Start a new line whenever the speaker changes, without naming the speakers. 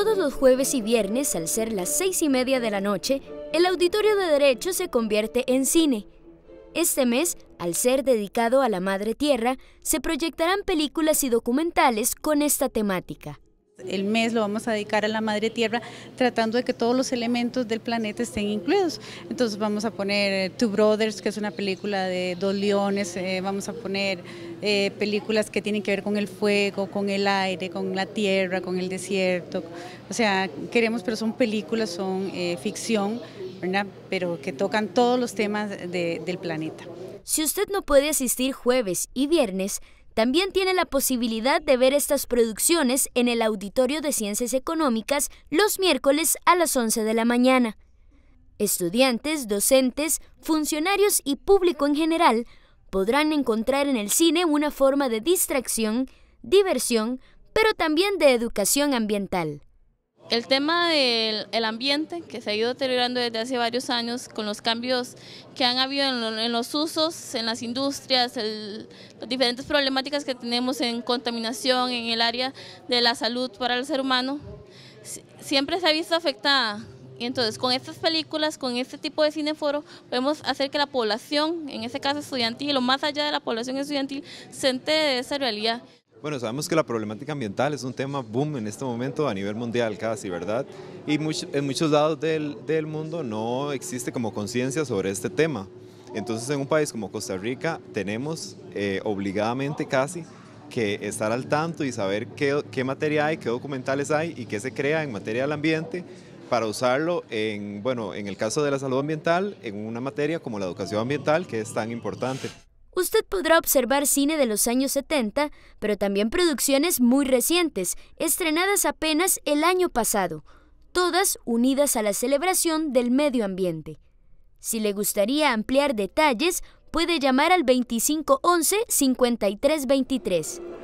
Todos los jueves y viernes, al ser las seis y media de la noche, el Auditorio de Derecho se convierte en cine. Este mes, al ser dedicado a la Madre Tierra, se proyectarán películas y documentales con esta temática.
El mes lo vamos a dedicar a la madre tierra, tratando de que todos los elementos del planeta estén incluidos. Entonces vamos a poner eh, Two Brothers, que es una película de dos leones, eh, vamos a poner eh, películas que tienen que ver con el fuego, con el aire, con la tierra, con el desierto. O sea, queremos, pero son películas, son ficción, Pero que tocan todos los temas del planeta. Si usted
no puede asistir jueves y viernes, también tiene la posibilidad de ver estas producciones en el Auditorio de Ciencias Económicas los miércoles a las 11 de la mañana. Estudiantes, docentes, funcionarios y público en general podrán encontrar en el cine una forma de distracción, diversión, pero también de educación ambiental.
El tema del ambiente que se ha ido deteriorando desde hace varios años con los cambios que han habido en, los usos, en las industrias, el, las diferentes problemáticas que tenemos en contaminación, en el área de la salud para el ser humano, siempre se ha visto afectada. Y entonces con estas películas, con este tipo de cineforo, podemos hacer que la población, en este caso estudiantil o más allá de la población estudiantil, se de esa realidad.
Bueno, sabemos que la problemática ambiental es un tema boom en este momento a nivel mundial casi, ¿verdad? Y en muchos lados del, mundo no existe como conciencia sobre este tema. Entonces en un país como Costa Rica tenemos eh, obligadamente casi que estar al tanto y saber qué, materia hay, qué documentales hay y qué se crea en materia del ambiente para usarlo en, bueno, en el caso de la salud ambiental, en una materia como la educación ambiental que es tan importante
usted podrá observar cine de los años 70, pero también producciones muy recientes, estrenadas apenas el año pasado, todas unidas a la celebración del medio ambiente. Si le gustaría ampliar detalles, puede llamar al 2511-5323.